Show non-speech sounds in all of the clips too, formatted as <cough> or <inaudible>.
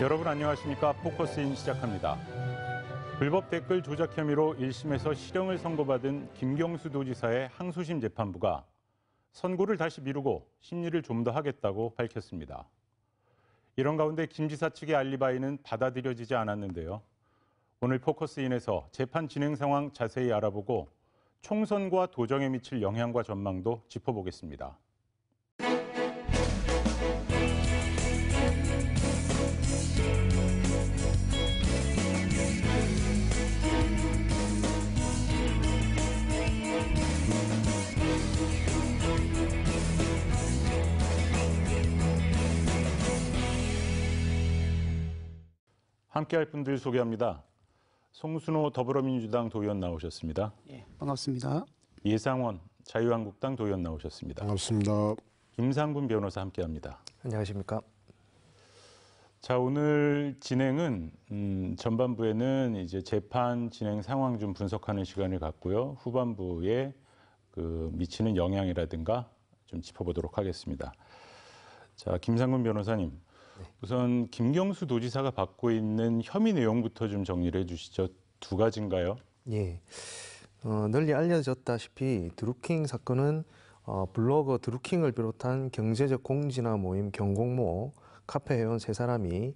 여러분 안녕하십니까? 포커스인 시작합니다. 불법 댓글 조작 혐의로 1심에서 실형을 선고받은 김경수 도지사의 항소심 재판부가 선고를 다시 미루고 심리를 좀 더 하겠다고 밝혔습니다. 이런 가운데 김 지사 측의 알리바이는 받아들여지지 않았는데요. 오늘 포커스인에서 재판 진행 상황 자세히 알아보고 총선과 도정에 미칠 영향과 전망도 짚어보겠습니다. 함께할 분들 소개합니다. 송순호 더불어민주당 도의원 나오셨습니다. 예, 반갑습니다. 예상원 자유한국당 도의원 나오셨습니다. 반갑습니다. 김상군 변호사 함께합니다. 안녕하십니까? 자 오늘 진행은 음, 전반부에는 이제 재판 진행 상황 좀 분석하는 시간을 갖고요. 후반부에 그 미치는 영향이라든가 좀 짚어보도록 하겠습니다. 자김상군 변호사님 우선 김경수 도지사가 받고 있는 혐의 내용부터 좀 정리를 해주시죠. 두 가지인가요? 예. 어, 널리 알려졌다시피 드루킹 사건은 어, 블로거 드루킹을 비롯한 경제적 공지나 모임 경공모 카페 회원 세 사람이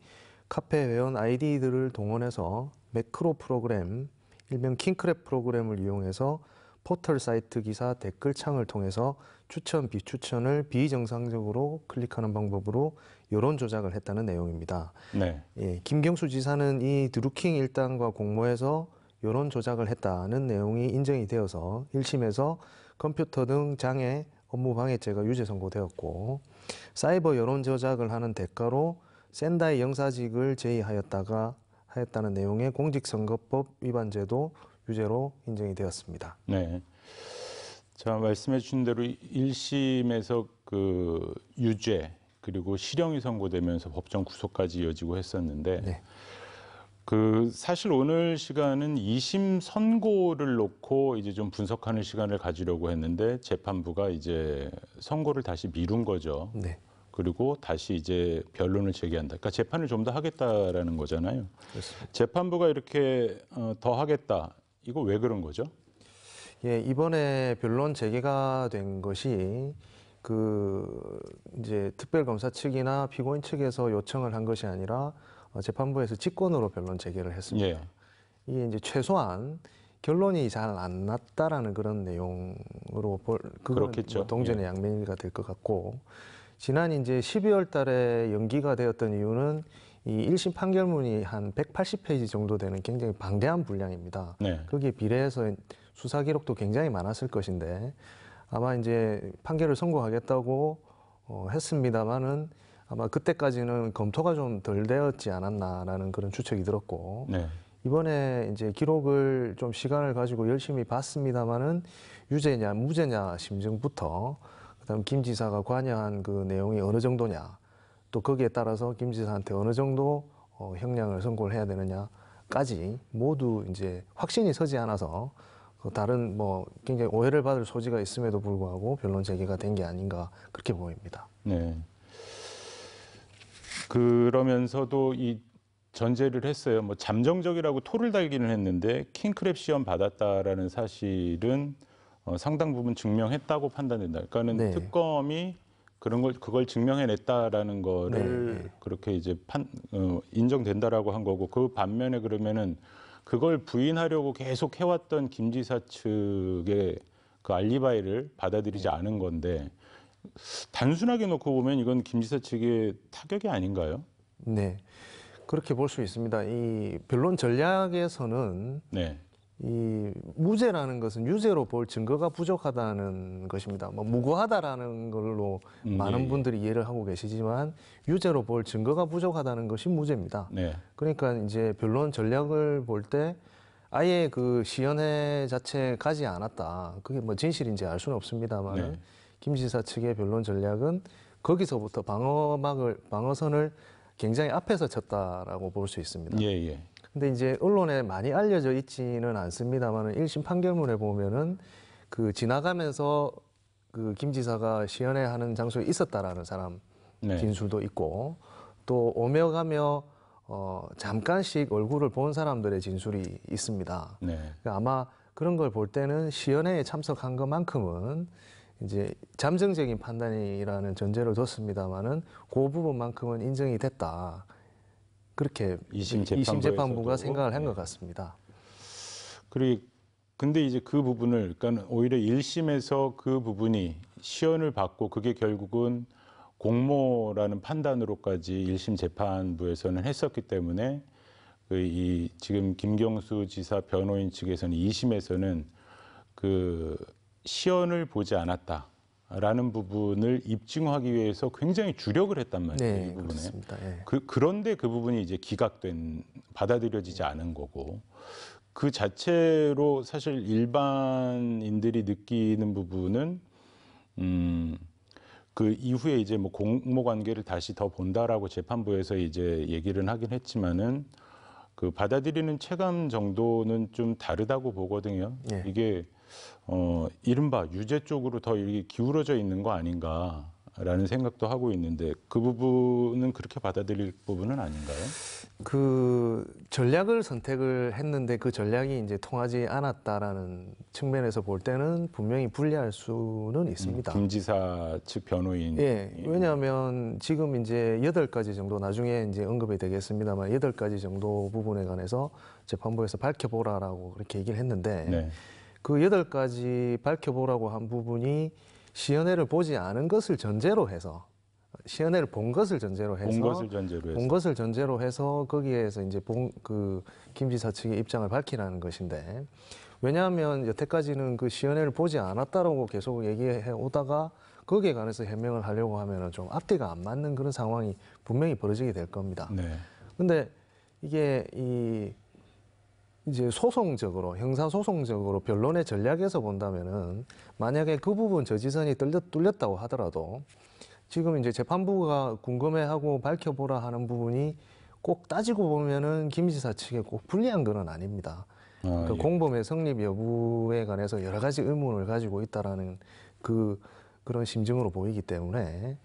카페 회원 아이디들을 동원해서 매크로 프로그램 일명 킹크랩 프로그램을 이용해서 포털 사이트 기사 댓글창을 통해서 추천, 비추천을 비정상적으로 클릭하는 방법으로 여론 조작을 했다는 내용입니다. 네. 예, 김경수 지사는 이 드루킹 일당과 공모해서 여론 조작을 했다는 내용이 인정이 되어서 1심에서 컴퓨터 등 장애 업무 방해죄가 유죄 선고되었고 사이버 여론 조작을 하는 대가로 샌다의 영사직을 제의하였다가 하였다는 내용의 공직선거법 위반죄도 유죄로 인정이 되었습니다. 네. 자, 말씀해 주신 대로 1심에서 그 유죄 그리고 실형이 선고되면서 법정 구속까지 이어지고 했었는데 네. 그 사실 오늘 시간은 2심 선고를 놓고 이제 좀 분석하는 시간을 가지려고 했는데 재판부가 이제 선고를 다시 미룬 거죠. 네. 그리고 다시 이제 변론을 제기한다. 그러니까 재판을 좀 더 하겠다라는 거잖아요. 그렇습니다. 재판부가 이렇게 어, 더 하겠다. 이거 왜 그런 거죠? 예, 이번에 변론 재개가 된 것이 그 이제 특별검사 측이나 피고인 측에서 요청을 한 것이 아니라 어, 재판부에서 직권으로 변론 재개를 했습니다. 예. 이게 이제 최소한 결론이 잘 안 났다라는 그런 내용으로 볼 그렇겠죠. 뭐 동전의 예. 양면이가 될 것 같고 지난 이제 12월 달에 연기가 되었던 이유는 이 1심 판결문이 한 180페이지 정도 되는 굉장히 방대한 분량입니다. 네. 거기에 비례해서 수사 기록도 굉장히 많았을 것인데 아마 이제 판결을 선고하겠다고 어, 했습니다만은 아마 그때까지는 검토가 좀 덜 되었지 않았나라는 그런 추측이 들었고 네. 이번에 이제 기록을 좀 시간을 가지고 열심히 봤습니다만은 유죄냐 무죄냐 심증부터 그다음 김 지사가 관여한 그 내용이 어느 정도냐 또 거기에 따라서 김 지사한테 어느 정도 어, 형량을 선고를 해야 되느냐까지 모두 이제 확신이 서지 않아서 그 다른 뭐 굉장히 오해를 받을 소지가 있음에도 불구하고 변론 재개가된 게 아닌가 그렇게 보입니다. 네. 그러면서도 이 전제를 했어요. 뭐 잠정적이라고 토를 달기는 했는데 킹크랩 시험 받았다라는 사실은 어, 상당 부분 증명했다고 판단된다. 그러니까는 네. 특검이 그런 걸 그걸 증명해냈다라는 거를 네, 네, 그렇게 이제 판 어, 인정된다라고 한 거고 그 반면에 그러면은 그걸 부인하려고 계속 해왔던 김 지사 측의 그 알리바이를 받아들이지 네. 않은 건데 단순하게 놓고 보면 이건 김 지사 측의 타격이 아닌가요? 네. 그렇게 볼 수 있습니다. 이 변론 전략에서는 네. 이 무죄라는 것은 유죄로 볼 증거가 부족하다는 것입니다. 뭐 무고하다라는 걸로 음, 많은 예, 예. 분들이 이해를 하고 계시지만 유죄로 볼 증거가 부족하다는 것이 무죄입니다. 네. 그러니까 이제 변론 전략을 볼 때 아예 그 시연회 자체 가지 않았다. 그게 뭐 진실인지 알 수는 없습니다만 네. 김 지사 측의 변론 전략은 거기서부터 방어막을 방어선을 굉장히 앞에서 쳤다라고 볼 수 있습니다. 예, 예. 근데 이제 언론에 많이 알려져 있지는 않습니다만 1심 판결문에 보면은 그 지나가면서 그김 지사가 시연회하는 장소에 있었다라는 사람 네. 진술도 있고 또 오며 가며 어, 잠깐씩 얼굴을 본 사람들의 진술이 있습니다. 네. 그러니까 아마 그런 걸 볼 때는 시연회에 참석한 것만큼은 이제 잠정적인 판단이라는 전제를 뒀습니다마는 그 부분만큼은 인정이 됐다. 그렇게 이심 재판부 가 생각을 한것 네. 같습니다. 그리고 근데 이제 그 부분을 그러니까 오히려 1심에서 그 부분이 시연을 받고 그게 결국은 공모라는 판단으로까지 1심 재판부에서는 했었기 때문에 그 이 지금 김경수 지사 변호인 측에서는 2심에서는 그 시연을 보지 않았다. 라는 부분을 입증하기 위해서 굉장히 주력을 했단 말이에요. 네, 이 부분에. 예. 그, 그런데 그 부분이 이제 기각된 받아들여지지 않은 거고 그 자체로 사실 일반인들이 느끼는 부분은 음. 그 이후에 이제 뭐 공모 관계를 다시 더 본다라고 재판부에서 이제 얘기를 하긴 했지만은 그 받아들이는 체감 정도는 좀 다르다고 보거든요. 예. 이게 어, 이른바 유죄 쪽으로 더 이렇게 기울어져 있는 거 아닌가라는 생각도 하고 있는데 그 부분은 그렇게 받아들일 부분은 아닌가요? 그 전략을 선택을 했는데 그 전략이 이제 통하지 않았다라는 측면에서 볼 때는 분명히 불리할 수는 있습니다. 음, 김 지사 측 변호인. 예. 왜냐하면 지금 이제 여덟 가지 정도 나중에 이제 언급이 되겠습니다만 여덟 가지 정도 부분에 관해서 재판부에서 밝혀보라라고 그렇게 얘기를 했는데 네. 그 여덟 가지 밝혀보라고 한 부분이 시연회를 보지 않은 것을 전제로 해서 시연회를 본 것을 전제로 해서 본 것을 전제로 해서, 것을 전제로 해서 거기에서 이제 본 그김 지사 측의 입장을 밝히라는 것인데 왜냐하면 여태까지는 그 시연회를 보지 않았다라고 계속 얘기해 오다가 거기에 관해서 해명을 하려고 하면은 좀 앞뒤가 안 맞는 그런 상황이 분명히 벌어지게 될 겁니다. 네. 근데 이게 이 이제 소송적으로 형사 소송적으로 변론의 전략에서 본다면은 만약에 그 부분 저지선이 뚫렸, 뚫렸다고 하더라도 지금 이제 재판부가 궁금해하고 밝혀보라 하는 부분이 꼭 따지고 보면은 김 지사 측에 꼭 불리한 거는 아닙니다. 아, 예. 그 예. 공범의 성립 여부에 관해서 여러 가지 의문을 가지고 있다라는 그 그런 심증으로 보이기 때문에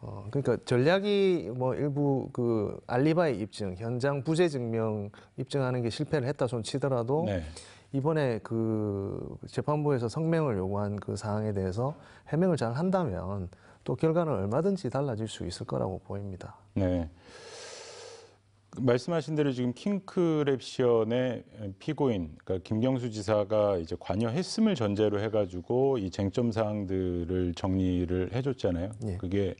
어, 그러니까 전략이 뭐 일부 그 알리바이 입증, 현장 부재 증명 입증하는 게 실패를 했다 손 치더라도 네. 이번에 그 재판부에서 성명을 요구한 그 사항에 대해서 해명을 잘 한다면 또 결과는 얼마든지 달라질 수 있을 거라고 보입니다. 네. 말씀하신 대로 지금 킹크랩 션의 피고인 그러니까 김경수 지사가 이제 관여했음을 전제로 해가지고 이 쟁점 사항들을 정리를 해줬잖아요. 예. 그게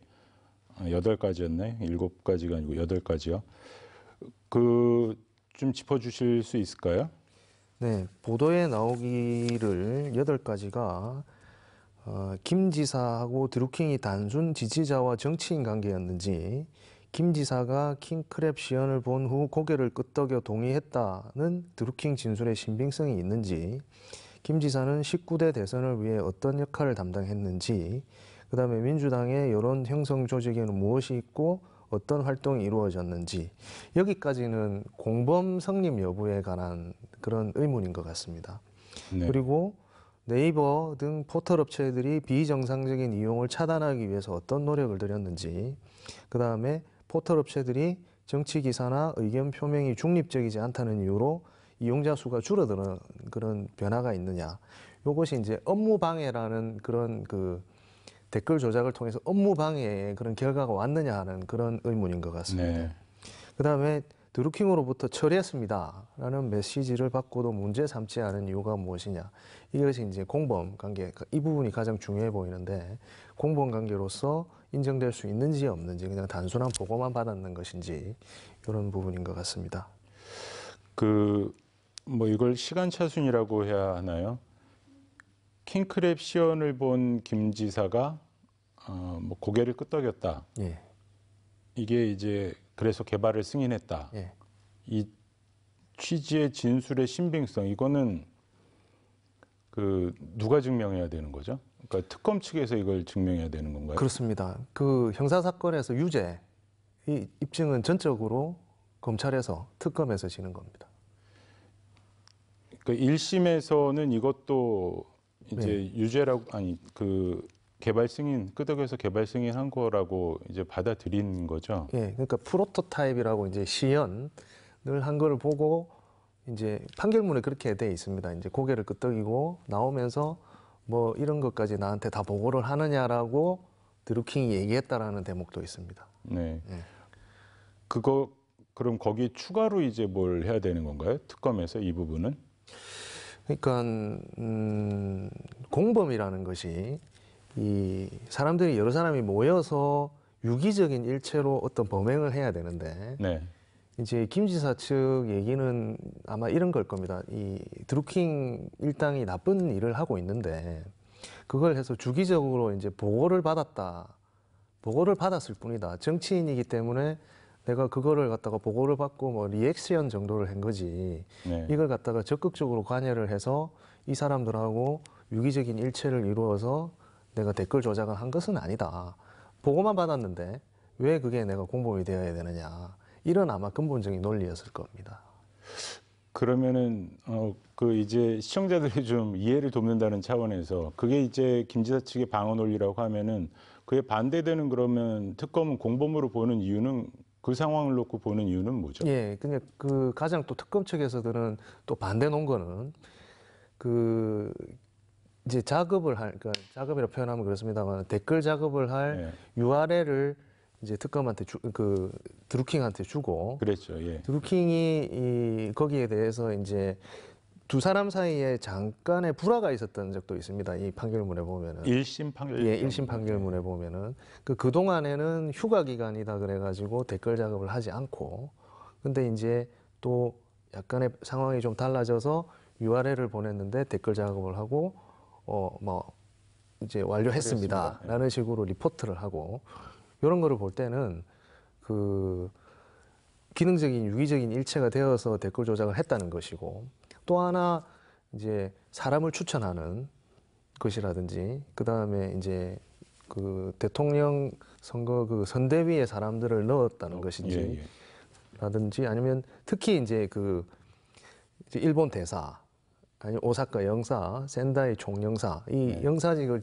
여덟 가지였네. 일곱 가지가 아니고 여덟 가지요. 그 좀 짚어 주실 수 있을까요? 네, 보도에 나오기를 여덟 가지가 어, 김 지사하고 드루킹이 단순 지지자와 정치인 관계였는지 김 지사가 킹크랩 시연을 본 후 고개를 끄덕여 동의했다는 드루킹 진술의 신빙성이 있는지 김 지사는 19대 대선을 위해 어떤 역할을 담당했는지 그다음에 민주당의 여론 형성 조직에는 무엇이 있고 어떤 활동이 이루어졌는지 여기까지는 공범 성립 여부에 관한 그런 의문인 것 같습니다. 네. 그리고 네이버 등 포털 업체들이 비정상적인 이용을 차단하기 위해서 어떤 노력을 들였는지, 그 다음에 포털 업체들이 정치 기사나 의견 표명이 중립적이지 않다는 이유로 이용자 수가 줄어드는 그런 변화가 있느냐. 요것이 이제 업무 방해라는 그런 그 댓글 조작을 통해서 업무 방해의 그런 결과가 왔느냐 하는 그런 의문인 것 같습니다. 네. 그다음에 드루킹으로부터 처리했습니다라는 메시지를 받고도 문제 삼지 않은 이유가 무엇이냐 이것이 이제 공범 관계 이 부분이 가장 중요해 보이는데 공범 관계로서 인정될 수 있는지 없는지 그냥 단순한 보고만 받았는 것인지 이런 부분인 것 같습니다. 그 뭐 이걸 시간차 순이라고 해야 하나요? 킹크랩 시연을 본 김 지사가 어, 뭐 고개를 끄덕였다. 예. 이게 이제 그래서 개발을 승인했다. 예. 이 취지의 진술의 신빙성 이거는 그 누가 증명해야 되는 거죠? 그러니까 특검 측에서 이걸 증명해야 되는 건가요? 그렇습니다. 그 형사 사건에서 유죄 이 입증은 전적으로 검찰에서 특검에서 지는 겁니다. 그 1심에서는 이것도 이제 네. 유죄라고 아니 그 개발 승인 끄덕에서 개발 승인한 거라고 이제 받아들인 거죠. 예, 그러니까 프로토타입이라고 이제 시연을 한 거를 보고 이제 판결문에 그렇게 돼 있습니다. 이제 고개를 끄덕이고 나오면서 뭐 이런 것까지 나한테 다 보고를 하느냐라고 드루킹이 얘기했다라는 대목도 있습니다. 네. 예. 그거 그럼 거기 추가로 이제 뭘 해야 되는 건가요? 특검에서 이 부분은? 그러니까 음, 공범이라는 것이 이 사람들이 여러 사람이 모여서 유기적인 일체로 어떤 범행을 해야 되는데 네. 이제 김 지사 측 얘기는 아마 이런 걸 겁니다. 이 드루킹 일당이 나쁜 일을 하고 있는데 그걸 해서 주기적으로 이제 보고를 받았다. 보고를 받았을 뿐이다. 정치인이기 때문에 내가 그거를 갖다가 보고를 받고 뭐 리액션 정도를 한 거지 네. 이걸 갖다가 적극적으로 관여를 해서 이 사람들하고 유기적인 일체를 이루어서 내가 댓글 조작을 한 것은 아니다. 보고만 받았는데 왜 그게 내가 공범이 되어야 되느냐 이런 아마 근본적인 논리였을 겁니다. 그러면은 어, 그 이제 시청자들이 좀 이해를 돕는다는 차원에서 그게 이제 김지사 측의 방어 논리라고 하면은 그에 반대되는 그러면 특검은 공범으로 보는 이유는 그 상황을 놓고 보는 이유는 뭐죠? 예, 근데 그러니까 그 가장 또 특검 측에서들은 또 반대 논거는 그 이제 작업을 할, 그러니까 작업이라 표현하면 그렇습니다만 댓글 작업을 할 예. URL을 이제 특검한테 주, 그 드루킹한테 주고 그랬죠. 예. 드루킹이 이 거기에 대해서 이제 두 사람 사이에 잠깐의 불화가 있었던 적도 있습니다. 이 판결문에 보면은 일심 판결 예, 일심 판결문에 보면은 그그 그 동안에는 휴가 기간이다 그래가지고 댓글 작업을 하지 않고 근데 이제 또 약간의 상황이 좀 달라져서 URL을 보냈는데 댓글 작업을 하고 어 뭐 이제 완료했습니다라는 예. 식으로 리포트를 하고 이런 거를 볼 때는 그 기능적인 유기적인 일체가 되어서 댓글 조작을 했다는 것이고 또 하나 이제 사람을 추천하는 것이라든지 그 다음에 이제 그 대통령 선거 그 선대위에 사람들을 넣었다는 어, 것인지 예, 예. 라든지 아니면 특히 이제 그 일본 대사 아니 오사카 영사 센다이 총영사 이 네. 영사직을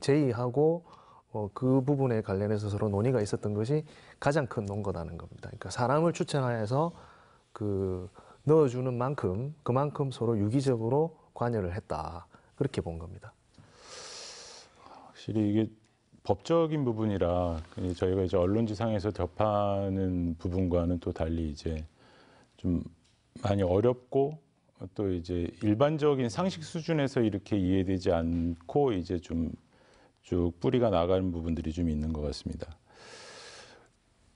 제의하고 어, 그 부분에 관련해서 서로 논의가 있었던 것이 가장 큰 논거다는 겁니다. 그러니까 사람을 추천하여서 그 넣어주는 만큼 그만큼 서로 유기적으로 관여를 했다. 그렇게 본 겁니다. 확실히 이게 법적인 부분이라 저희가 이제 언론지상에서 접하는 부분과는 또 달리 이제 좀 많이 어렵고 또 이제 일반적인 상식 수준에서 이렇게 이해되지 않고 이제 좀 쭉 뿌리가 나가는 부분들이 좀 있는 것 같습니다.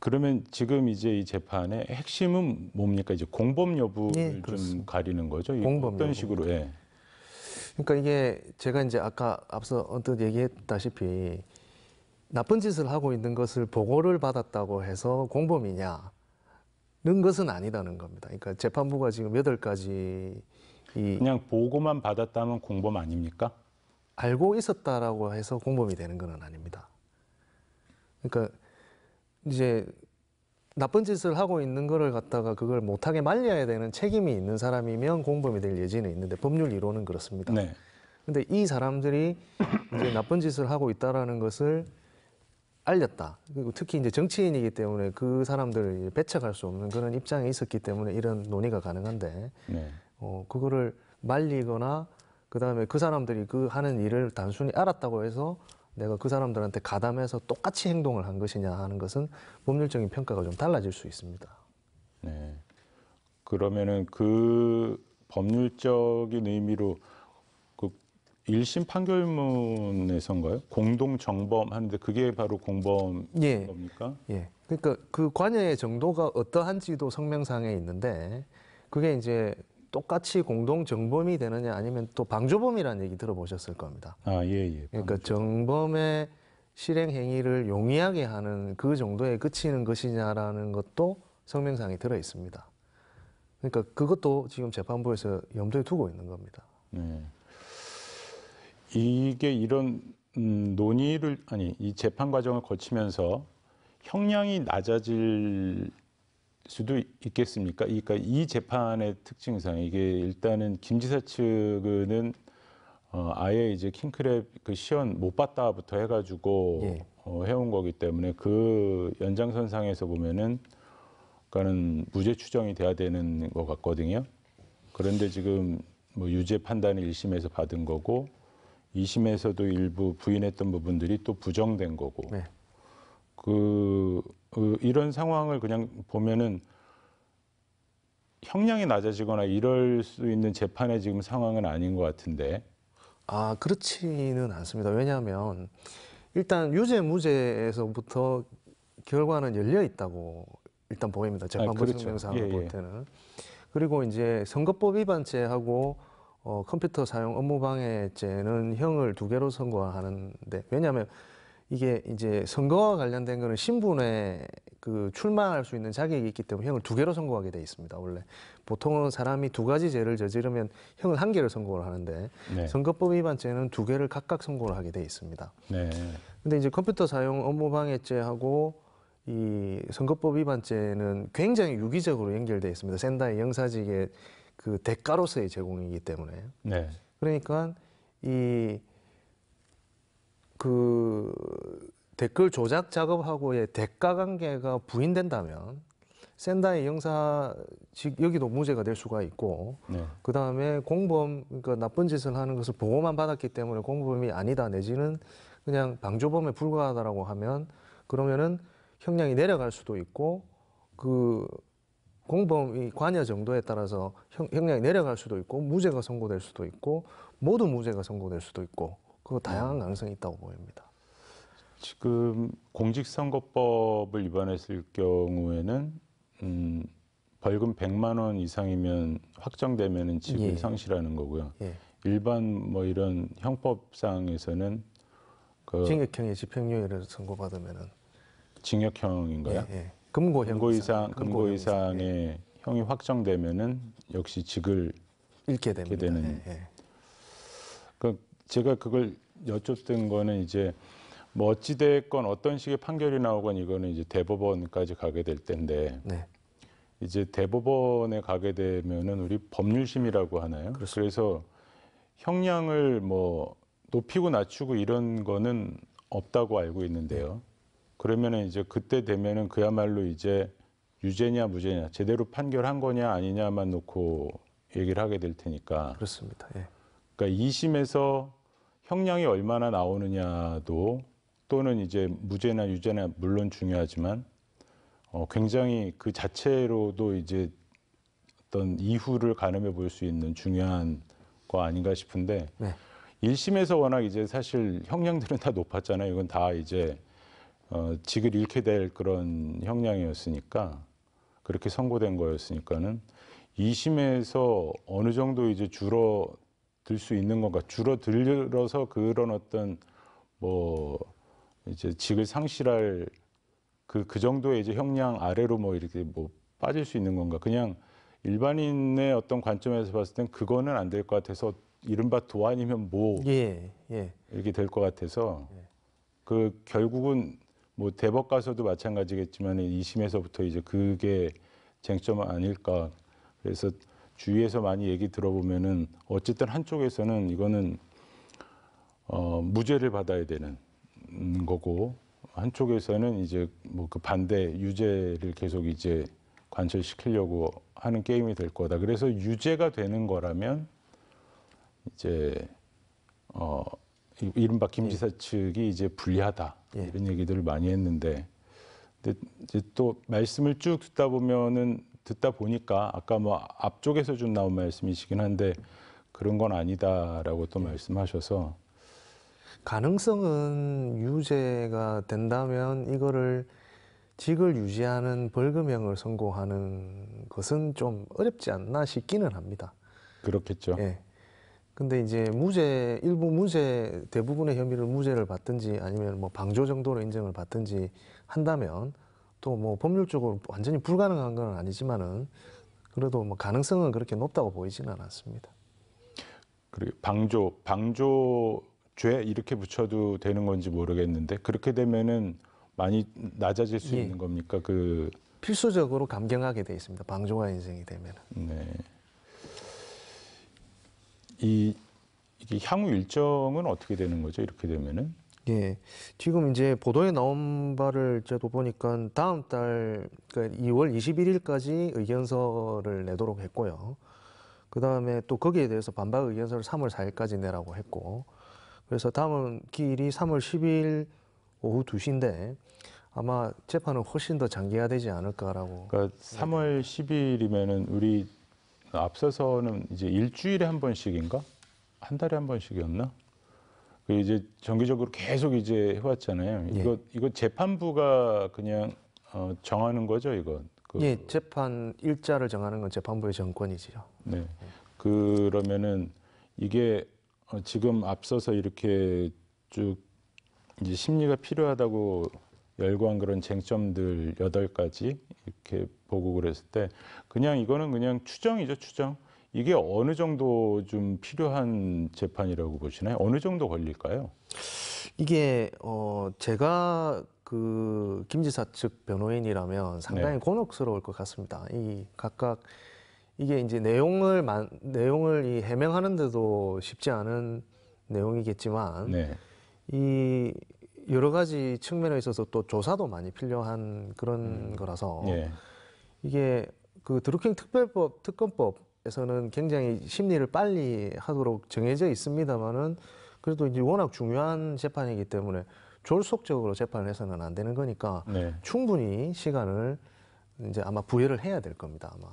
그러면 지금 이제 이 재판의 핵심은 뭡니까? 이제 공범 여부를 예, 좀 그렇습니다. 가리는 거죠. 공범 어떤 여부. 식으로? 예. 그러니까 이게 제가 이제 아까 앞서 언뜻 얘기했다시피 나쁜 짓을 하고 있는 것을 보고를 받았다고 해서 공범이냐는 것은 아니다는 겁니다. 그러니까 재판부가 지금 여덟 가지 그냥 보고만 받았다면 공범 아닙니까? 알고 있었다라고 해서 공범이 되는 것은 아닙니다. 그러니까 이제 나쁜 짓을 하고 있는 거를 갖다가 그걸 못하게 말려야 되는 책임이 있는 사람이면 공범이 될 예지는 있는데 법률 이론은 그렇습니다. 네. 근데 이 사람들이 이제 나쁜 짓을 하고 있다라는 것을 알렸다. 그리고 특히 이제 정치인이기 때문에 그 사람들 을 배척할 수 없는 그런 입장에 있었기 때문에 이런 논의가 가능한데, 네. 어, 그거를 말리거나, 그 다음에 그 사람들이 그 하는 일을 단순히 알았다고 해서 내가 그 사람들한테 가담해서 똑같이 행동을 한 것이냐 하는 것은 법률적인 평가가 좀 달라질 수 있습니다. 네. 그러면은 그 법률적인 의미로 그 1심 판결문에선가요? 공동 정범 하는데 그게 바로 공범 예. 겁니까? 예. 그러니까 그 관여의 정도가 어떠한지도 성명상에 있는데 그게 이제 똑같이 공동 정범이 되느냐 아니면 또 방조범이라는 얘기 들어보셨을 겁니다. 아, 예, 예. 그러니까 정범의 실행 행위를 용이하게 하는 그 정도에 그치는 것이냐라는 것도 성명상에 들어 있습니다. 그러니까 그것도 지금 재판부에서 염두에 두고 있는 겁니다. 네. 이게 이런 음, 논의를 아니 이 재판 과정을 거치면서 형량이 낮아질 수도 있겠습니까? 그러니까 이 재판의 특징상 이게 일단은 김 지사 측은 어, 아예 이제 킹크랩 그 시연 못 봤다부터 해가지고 예. 어, 해온 거기 때문에 그 연장선상에서 보면은 그러니까는 무죄 추정이 돼야 되는 것 같거든요. 그런데 지금 뭐 유죄 판단을 1심에서 받은 거고 2심에서도 일부 부인했던 부분들이 또 부정된 거고 네. 그그 이런 상황을 그냥 보면은 형량이 낮아지거나 이럴 수 있는 재판의 지금 상황은 아닌 것 같은데. 아 그렇지는 않습니다. 왜냐하면 일단 유죄 무죄에서부터 결과는 열려 있다고 일단 보입니다. 아, 재판부 증명상을 그렇죠. 예, 예. 볼 때는. 그리고 이제 선거법 위반죄하고 어, 컴퓨터 사용 업무방해죄는 형을 두 개로 선고하는데 왜냐하면 이게 이제 선거와 관련된 거는 신분에 그 출마할 수 있는 자격이 있기 때문에 형을 두 개로 선고하게 돼 있습니다. 원래 보통은 사람이 두 가지 죄를 저지르면 형을 한 개를 선고를 하는데 네. 선거법 위반죄는 두 개를 각각 선고를 하게 돼 있습니다. 그런데 네. 이제 컴퓨터 사용 업무 방해죄하고 이 선거법 위반죄는 굉장히 유기적으로 연결돼 있습니다. 센다의 영사직의 그 대가로서의 제공이기 때문에. 네. 그러니까 이그 댓글 조작 작업하고의 대가 관계가 부인된다면 샌다이 형사 즉 여기도 무죄가 될 수가 있고 네. 그다음에 공범 그러니까 나쁜 짓을 하는 것을 보호만 받았기 때문에 공범이 아니다 내지는 그냥 방조범에 불과하다라고 하면 그러면은 형량이 내려갈 수도 있고 그 공범이 관여 정도에 따라서 형, 형량이 내려갈 수도 있고 무죄가 선고될 수도 있고 모두 무죄가 선고될 수도 있고 그 다양한 가능성이 있다고 보입니다. 지금 공직선거법을 위반했을 경우에는 음, 벌금 100만 원 이상이면 확정되면 직을 예. 상실하는 거고요. 예. 일반 뭐 이런 형법상에서는 그 징역형의 집행유예를 선고받으면은 징역형인가요? 예, 예. 금고 형 이상 금고 이상의 예. 형이 확정되면은 역시 직을 잃게 됩니다. 되는. 예, 예. 그 제가 그걸 여쭙던 거는 이제 뭐 어찌됐건 어떤 식의 판결이 나오건 이거는 이제 대법원까지 가게 될 텐데 네. 이제 대법원에 가게 되면은 우리 법률심이라고 하나요? 그렇습 그래서 형량을 뭐 높이고 낮추고 이런 거는 없다고 알고 있는데요. 네. 그러면은 이제 그때 되면은 그야말로 이제 유죄냐 무죄냐 제대로 판결한 거냐 아니냐만 놓고 얘기를 하게 될 테니까 그렇습니다. 예. 그러니까 2심에서 형량이 얼마나 나오느냐도 또는 이제 무죄나 유죄나 물론 중요하지만 어, 굉장히 그 자체로도 이제 어떤 이후를 가늠해 볼 수 있는 중요한 거 아닌가 싶은데 네. 1심에서 워낙 이제 사실 형량들은 다 높았잖아요. 이건 다 이제 어, 직을 잃게 될 그런 형량이었으니까 그렇게 선고된 거였으니까는 2심에서 어느 정도 이제 줄어 들수 있는 건가 줄어들어서 그런 어떤 뭐 이제 직을 상실할 그그 그 정도의 이제 형량 아래로 뭐 이렇게 뭐 빠질 수 있는 건가 그냥 일반인의 어떤 관점에서 봤을 땐 그거는 안 될 것 같아서 이른바 도안이면 뭐 예, 예. 이렇게 될 것 같아서 예. 그 결국은 뭐 대법 가서도 마찬가지겠지만 이심에서부터 이제 그게 쟁점 아닐까 그래서 주위에서 많이 얘기 들어보면은 어쨌든 한쪽에서는 이거는 어, 무죄를 받아야 되는 음, 거고 한쪽에서는 이제 뭐 그 반대 유죄를 계속 이제 관철시키려고 하는 게임이 될 거다. 그래서 유죄가 되는 거라면 이제 어 이른바 김 지사 예. 측이 이제 불리하다 예. 이런 얘기들을 많이 했는데 근데 이제 또 말씀을 쭉 듣다 보면은 듣다 보니까 아까 뭐 앞쪽에서 좀 나온 말씀이시긴 한데 그런 건 아니다라고 또 예. 말씀하셔서 가능성은 유죄가 된다면 이거를 직을 유지하는 벌금형을 선고하는 것은 좀 어렵지 않나 싶기는 합니다. 그렇겠죠. 예. 근데 이제 무죄 일부 무죄 대부분의 혐의를 무죄를 받든지 아니면 뭐 방조 정도로 인정을 받든지 한다면 또뭐 법률적으로 완전히 불가능한 건 아니지만은 그래도 뭐 가능성은 그렇게 높다고 보이지는 않았습니다. 그리고 방조, 방조죄 이렇게 붙여도 되는 건지 모르겠는데 그렇게 되면은 많이 낮아질 수 예. 있는 겁니까? 그 필수적으로 감경하게 돼 있습니다. 방조가 인생이 되면. 네. 이 향후 일정은 어떻게 되는 거죠? 이렇게 되면은 예. 지금 이제 보도에 나온 바를 저도 보니까 다음 달, 그러니까 2월 21일까지 의견서를 내도록 했고요. 그 다음에 또 거기에 대해서 반박 의견서를 3월 4일까지 내라고 했고, 그래서 다음 기일이 3월 10일 오후 2시인데, 아마 재판은 훨씬 더 장기화되지 않을까라고. 그러니까 3월 10일이면은 우리 앞서서는 이제 일주일에 한 번씩인가? 한 달에 한 번씩이었나? 그 이제 정기적으로 계속 이제 해왔잖아요. 예. 이거 이거 재판부가 그냥 어, 정하는 거죠, 이건. 그, 예, 재판 일자를 정하는 건 재판부의 정권이지요. 네. 그러면은 이게 어, 지금 앞서서 이렇게 쭉 이제 심리가 필요하다고 열거한 그런 쟁점들 여덟 가지 이렇게 보고 그랬을 때 그냥 이거는 그냥 추정이죠, 추정. 이게 어느 정도 좀 필요한 재판이라고 보시나요? 어느 정도 걸릴까요? 이게 어 제가 그 김지사 측 변호인이라면 상당히 네. 곤혹스러울 것 같습니다. 이 각각 이게 이제 내용을 만, 내용을 이 해명하는데도 쉽지 않은 내용이겠지만 네. 이 여러 가지 측면에 있어서 또 조사도 많이 필요한 그런 음. 거라서 네. 이게 그 드루킹 특별법 특검법 에서는 굉장히 심리를 빨리 하도록 정해져 있습니다만은 그래도 이제 워낙 중요한 재판이기 때문에 졸속적으로 재판을 해서는 안 되는 거니까 네. 충분히 시간을 이제 아마 부여를 해야 될 겁니다 아마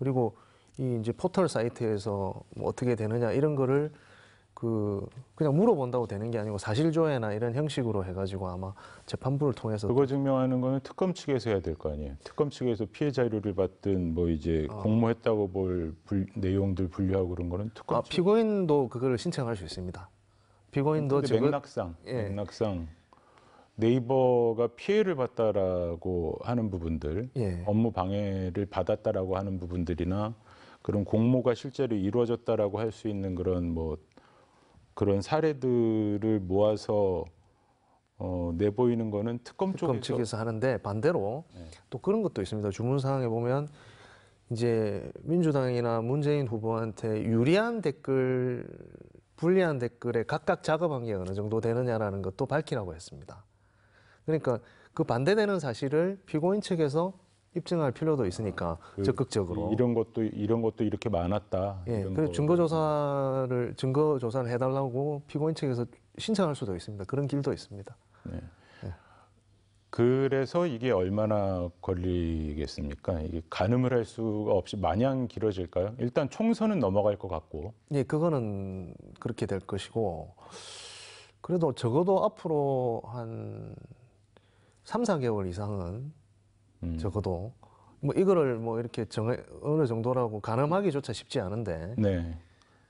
그리고 이 이제 포털 사이트에서 뭐 어떻게 되느냐 이런 거를 그 그냥 물어본다고 되는 게 아니고 사실조회나 이런 형식으로 해가지고 아마 재판부를 통해서 그거 증명하는 거는 특검 측에서 해야 될 거 아니에요. 특검 측에서 피해 자료를 받든 뭐 이제 아. 공모했다고 볼 불, 내용들 분류하고 그런 거는 특검. 아, 측... 피고인도 그거를 신청할 수 있습니다. 피고인도 지금 맥락상 예. 맥락상 네이버가 피해를 봤다라고 하는 부분들, 예. 업무 방해를 받았다라고 하는 부분들이나 그런 공모가 실제로 이루어졌다라고 할 수 있는 그런 뭐 그런 사례들을 모아서 어, 내보이는 거는 특검, 특검 쪽에서. 측에서 하는데 반대로 네. 또 그런 것도 있습니다. 주문 사항에 보면 이제 민주당이나 문재인 후보한테 유리한 댓글, 불리한 댓글에 각각 작업한 게 어느 정도 되느냐라는 것도 밝히라고 했습니다. 그러니까 그 반대되는 사실을 피고인 측에서 입증할 필요도 있으니까 그, 적극적으로 이런 것도 이런 것도 이렇게 많았다. 예, 그래서 증거 조사를 증거 조사를 해달라고 피고인 측에서 신청할 수도 있습니다. 그런 길도 있습니다. 네. 예. 그래서 이게 얼마나 걸리겠습니까? 이게 가늠을 할 수가 없이 마냥 길어질까요? 일단 총선은 넘어갈 것 같고. 예, 그거는 그렇게 될 것이고. 그래도 적어도 앞으로 한 3, 4개월 이상은 음. 적어도 뭐 이거를 뭐 이렇게 정 어느 정도라고 가늠하기조차 쉽지 않은데. 네.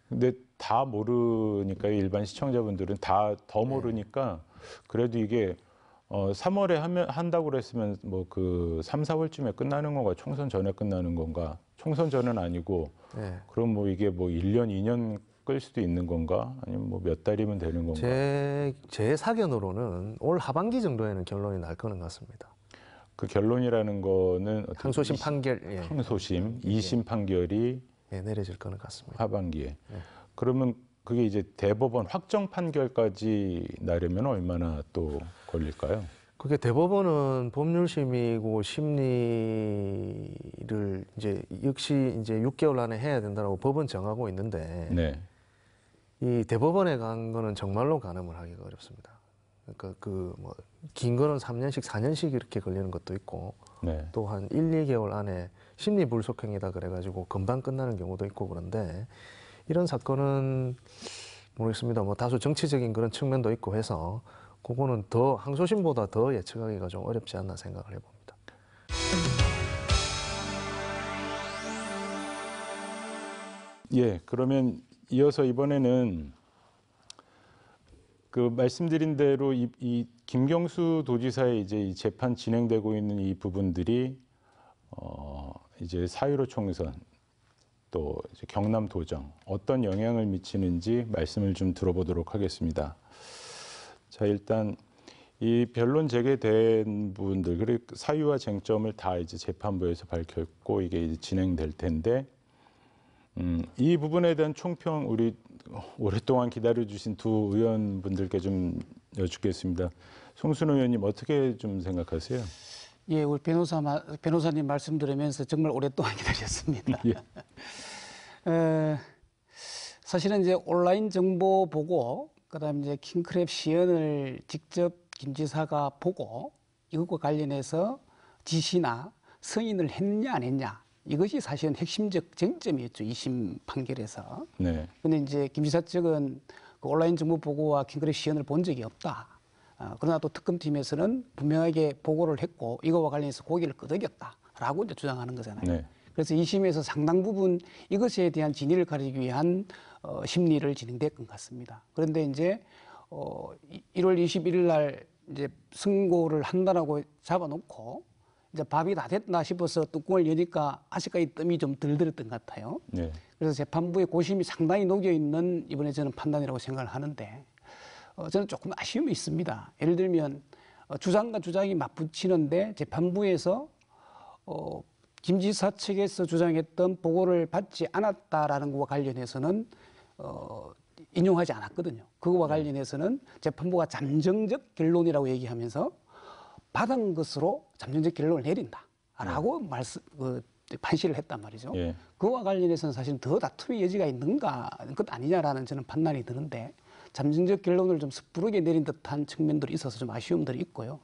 근데 다 모르니까 일반 시청자분들은 다더 네. 모르니까 그래도 이게 어 3월에 하면 한다고 그랬으면 뭐 그 3, 4월쯤에 끝나는 건가 총선 전에 끝나는 건가 총선 전은 아니고 네. 그럼 뭐 이게 뭐 1년 2년 끌 수도 있는 건가 아니면 뭐 몇 달이면 되는 건가? 제 제 사견으로는 올 하반기 정도에는 결론이 날 거는 같습니다. 그 결론이라는 거는 항소심 판결, 예. 항소심, 예. 이심 판결이 예, 내려질 거는 같습니다. 하반기에. 예. 그러면 그게 이제 대법원 확정 판결까지 나려면 얼마나 또 걸릴까요? 그게 대법원은 법률심의고 심리를 이제 역시 이제 6개월 안에 해야 된다고 법은 정하고 있는데 네. 이 대법원에 간 거는 정말로 가늠을 하기가 어렵습니다. 그러니까 그뭐 긴 거는 3년씩, 4년씩 이렇게 걸리는 것도 있고 네. 또한 1, 2개월 안에 심리 불속행이다 그래가지고 금방 끝나는 경우도 있고 그런데 이런 사건은 모르겠습니다. 뭐 다소 정치적인 그런 측면도 있고 해서 그거는 더 항소심보다 더 예측하기가 좀 어렵지 않나 생각을 해봅니다. 예, 그러면 이어서 이번에는 그 말씀드린 대로 이, 이 김경수 도지사의 이제 이 재판 진행되고 있는 이 부분들이 어 이제 사유로 총선 또 경남 도정 어떤 영향을 미치는지 말씀을 좀 들어보도록 하겠습니다. 자 일단 이 변론 제기된 부분들 그리고 사유와 쟁점을 다 이제 재판부에서 밝혔고 이게 이제 진행될 텐데 음, 이 부분에 대한 총평 우리 오랫동안 기다려주신 두 의원분들께 좀 여쭙겠습니다. 송순호 의원님 어떻게 좀 생각하세요? 예, 우리 변호사 변호사님 말씀 들으면서 정말 오랫동안 <laughs> 기다렸습니다. 예. 에, 사실은 이제 온라인 정보 보고 그다음 이제 킹크랩 시연을 직접 김 지사가 보고 이것과 관련해서 지시나 승인을 했냐 안 했냐 이것이 사실은 핵심적 쟁점이었죠. 2심 판결에서. 네. 근데 이제 김지사 측은 그 온라인 정보 보고와 킹크랩 시연을 본 적이 없다. 아, 그러나 또 특검팀에서는 분명하게 보고를 했고 이거와 관련해서 고기를 끄덕였다라고 이제 주장하는 거잖아요. 네. 그래서 2심에서 상당 부분 이것에 대한 진위를 가리기 위한 어, 심리를 진행됐던 것 같습니다. 그런데 이제 어, 1월 21일 날 이제 승고를 한다라고 잡아놓고 이제 밥이 다 됐나 싶어서 뚜껑을 여니까 아직까지 뜸이 좀 덜 들었던 것 같아요. 네. 그래서 재판부의 고심이 상당히 녹여 있는 이번에 저는 판단이라고 생각을 하는데 어, 저는 조금 아쉬움이 있습니다. 예를 들면 어, 주장과 주장이 맞붙이는데 재판부에서 어, 김 지사 측에서 주장했던 보고를 받지 않았다라는 것과 관련해서는 어, 인용하지 않았거든요. 그거와 네. 관련해서는 재판부가 잠정적 결론이라고 얘기하면서 받은 것으로 잠정적 결론을 내린다라고 음. 말씀 그 판시를 했단 말이죠. 예. 그와 관련해서는 사실 더 다툼의 여지가 있는가 것 아니냐라는 저는 판단이 드는데 잠정적 결론을 좀 섣부르게 내린 듯한 측면들이 있어서 좀 아쉬움들이 있고요.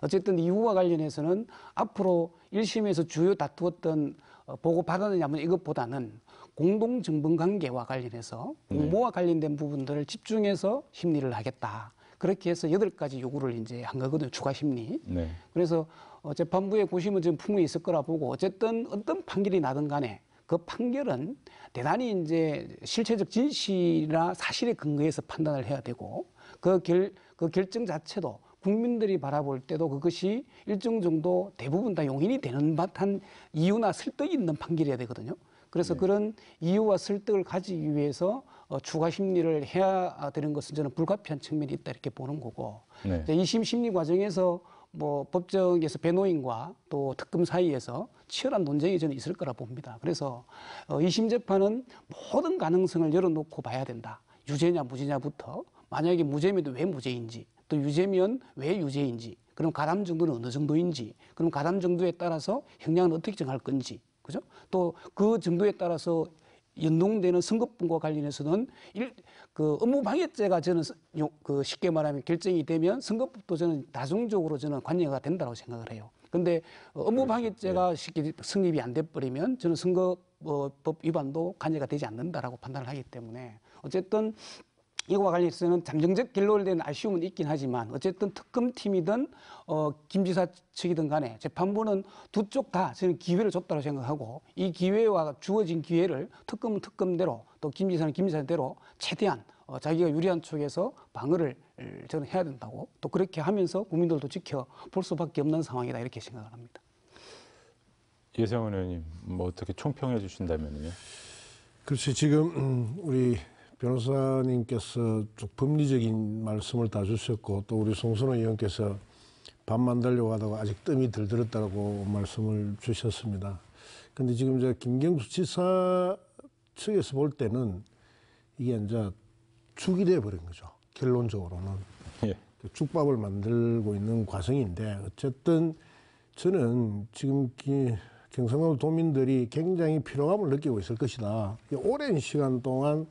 어쨌든 이후와 관련해서는 앞으로 1심에서 주요 다투었던 어, 보고 받았느냐 면 뭐 이것보다는 공동 정범 관계와 관련해서 네. 공모와 관련된 부분들을 집중해서 심리를 하겠다. 그렇게 해서 여덟 가지 요구를 이제 한 거거든요. 추가 심리. 네. 그래서 어, 재판부의 고심은 지금 분명히 있을 거라 보고 어쨌든 어떤 판결이 나든 간에 그 판결은 대단히 이제 실체적 진실이나 사실에 근거해서 판단을 해야 되고 그 결, 그 결정 자체도 국민들이 바라볼 때도 그것이 일정 정도 대부분 다 용인이 되는 바한 이유나 설득이 있는 판결이어야 되거든요. 그래서 네. 그런 이유와 설득을 가지기 위해서 추가 어, 심리를 해야 되는 것은 저는 불가피한 측면이 있다 이렇게 보는 거고 네. 이심 심리 과정에서 뭐 법정에서 변호인과 또 특검 사이에서 치열한 논쟁이 저는 있을 거라 봅니다. 그래서 어, 이심 재판은 모든 가능성을 열어놓고 봐야 된다. 유죄냐 무죄냐부터 만약에 무죄면 왜 무죄인지 또 유죄면 왜 유죄인지 그럼 가담 정도는 어느 정도인지 그럼 가담 정도에 따라서 형량은 어떻게 정할 건지 그죠? 또 그 정도에 따라서 연동되는 선거법과 관련해서는 일, 그 업무방해죄가 저는 그 쉽게 말하면 결정이 되면 선거법도 저는 다중적으로 저는 관여가 된다고 생각을 해요. 근데 업무방해죄가 그렇죠. 예. 쉽게 성립이 안 돼버리면 저는 선거법 어, 위반도 관여가 되지 않는다라고 판단을 하기 때문에 어쨌든 이와 거 관련해서는 잠정적 결론에 대한 아쉬움은 있긴 하지만 어쨌든 특검팀이든 어, 김 지사 측이든 간에 재판부는 두 쪽다 저는 기회를 줬다고 생각하고 이 기회와 주어진 기회를 특검은 특검대로 또김 지사는 김 지사대로 최대한 어, 자기가 유리한 쪽에서 방어를 저는 해야 된다고 또 그렇게 하면서 국민들도 지켜볼 수밖에 없는 상황이다 이렇게 생각을 합니다. 예상 의원님 뭐 어떻게 총평해 주신다면요? 글쎄 지금 음, 우리 변호사님께서 쭉 법리적인 말씀을 다 주셨고 또 우리 송선호 의원께서 밥 만들려고 하다가 아직 뜸이 들들었다고 말씀을 주셨습니다. 근데 지금 이제 김경수 지사 측에서 볼 때는 이게 이제 죽이 돼버린 거죠. 결론적으로는. 예. 죽밥을 그 만들고 있는 과정인데 어쨌든 저는 지금 경상도 도민들이 굉장히 피로감을 느끼고 있을 것이다. 오랜 시간 동안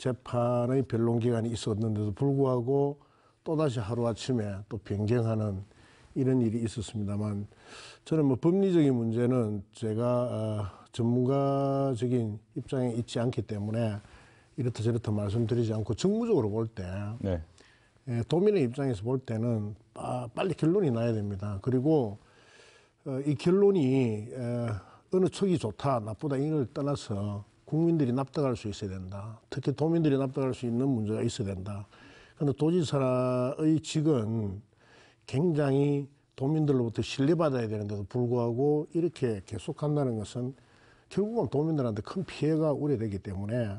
재판의 변론 기간이 있었는데도 불구하고 또다시 하루아침에 또 변경하는 이런 일이 있었습니다만 저는 뭐 법리적인 문제는 제가 어, 전문가적인 입장에 있지 않기 때문에 이렇다 저렇다 말씀드리지 않고 정무적으로 볼때 네. 예, 도민의 입장에서 볼 때는 아, 빨리 결론이 나야 됩니다. 그리고 어, 이 결론이 에, 어, 어느 척이 좋다 나쁘다 이걸 떠나서 국민들이 납득할 수 있어야 된다. 특히 도민들이 납득할 수 있는 문제가 있어야 된다. 그런데 도지사의 직은 굉장히 도민들로부터 신뢰받아야 되는데도 불구하고 이렇게 계속한다는 것은 결국은 도민들한테 큰 피해가 우려되기 때문에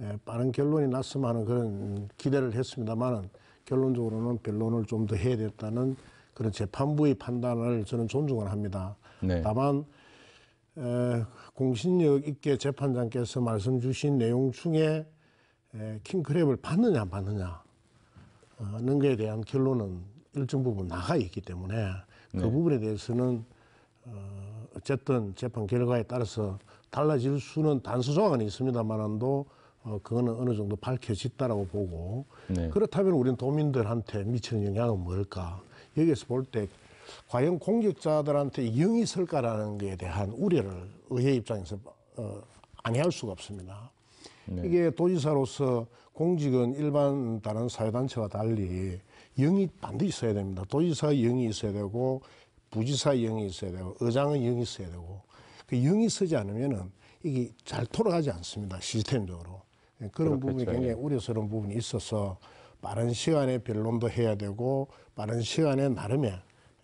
예, 빠른 결론이 났으면 하는 그런 기대를 했습니다만은 결론적으로는 변론을 좀 더 해야 됐다는 그런 재판부의 판단을 저는 존중을 합니다. 네. 다만 에, 공신력 있게 재판장께서 말씀 주신 내용 중에 에, 킹크랩을 받느냐 안 받느냐는 어, 것에 대한 결론은 일정 부분 나가 있기 때문에 그 네. 부분에 대해서는 어, 어쨌든 재판 결과에 따라서 달라질 수는 단수조항은 있습니다만도 어, 그거는 어느 정도 밝혀졌다라고 보고 네. 그렇다면 우리는 도민들한테 미치는 영향은 뭘까 여기에서 볼때 과연 공직자들한테 영이 설까라는 것에 대한 우려를 의회 입장에서 어, 안해할 수가 없습니다. 네. 이게 도지사로서 공직은 일반 다른 사회단체와 달리 영이 반드시 있어야 됩니다. 도지사 영이 있어야 되고 부지사 영이 있어야 되고 의장의 영이 있어야 되고 그 영이 쓰지 않으면은 이게 잘 돌아가지 않습니다. 시스템적으로. 예, 그런 그렇겠죠. 부분이 굉장히 예. 우려스러운 부분이 있어서 빠른 시간에 변론도 해야 되고 빠른 시간에 나름의